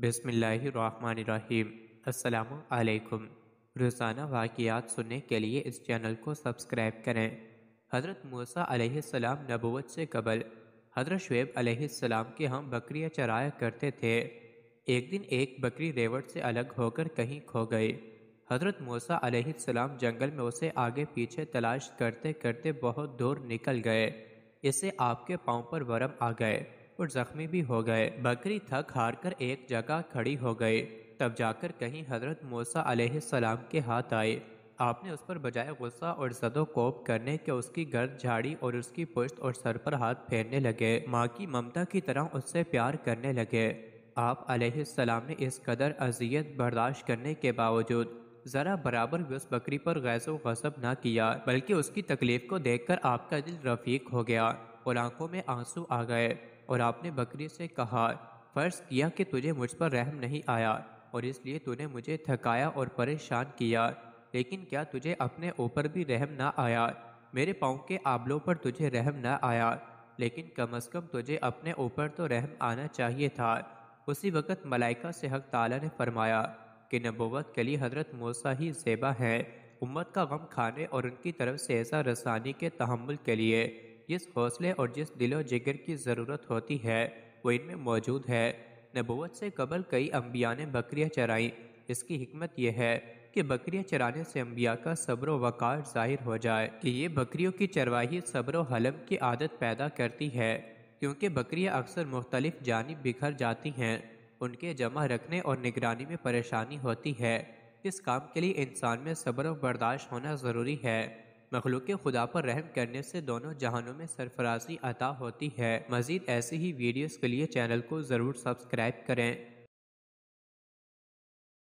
बसमिल्लाम अलैक्म रोज़ाना वाक़ात सुनने के लिए इस चैनल को सब्सक्राइब करें हज़रत मूसा अलैहिस्सलाम से कबल हज़रत शुएब अलैहिस्सलाम के हम बकरियां चराया करते थे एक दिन एक बकरी रेवट से अलग होकर कहीं खो गई हज़रत मूसा अलैहिस्सलाम जंगल में उसे आगे पीछे तलाश करते करते बहुत दूर निकल गए इससे आपके पाँव पर वरम आ गए और जख्मी भी हो गए बकरी थक हार कर एक जगह खड़ी हो गए तब जाकर कहीं हजरत मूसा सलाम के हाथ आए आपने उस पर बजाय गुस्सा और जदो कोप करने के उसकी गर्द झाड़ी और उसकी पुश्त और सर पर हाथ फेरने लगे माँ की ममता की तरह उससे प्यार करने लगे आप सलाम ने इस कदर अजियत बर्दाश्त करने के बावजूद ज़रा बराबर भी उस बकरी पर गैसो गसब ना किया बल्कि उसकी तकलीफ़ को देखकर आपका दिल रफीक हो गया और आंखों में आंसू आ गए और आपने बकरी से कहा फ़र्ज किया कि तुझे मुझ पर रहम नहीं आया और इसलिए तूने मुझे थकाया और परेशान किया लेकिन क्या तुझे अपने ऊपर भी रहम ना आया मेरे पाँव के आबलों पर तुझे रहम ना आया लेकिन कम अज़ कम तुझे अपने ऊपर तो रहम आना चाहिए था उसी वक़्त मलाइका से हक ताला ने फरमाया कि नबोवत के लिए हज़रत मोसा ही जेबा हैं उम्मत का गम खाने और उनकी तरफ से ऐसा रसानी के तहमुल के लिए जिस हौसले और जिस दिलो जिगर की ज़रूरत होती है वो इनमें मौजूद है नबूत से कबल कई अम्बिया ने बकरियाँ चराईं इसकी हमत यह है कि बकरियाँ चराने से अम्बिया का सब्र वक़ार ज़ाहिर हो जाए कि ये बकरियों की चरवाही सब्र हलम की आदत पैदा करती है क्योंकि बकरियाँ अक्सर मुख्तलिफ जानब बिखर जाती हैं उनके जमा रखने और निगरानी में परेशानी होती है इस काम के लिए इंसान में सब्र बर्दाश्त होना ज़रूरी है मखलूक खुदा पर रहम करने से दोनों जहानों में सरफराजी अता होती है मजीद ऐसे ही वीडियोज़ के लिए चैनल को ज़रूर सब्सक्राइब करें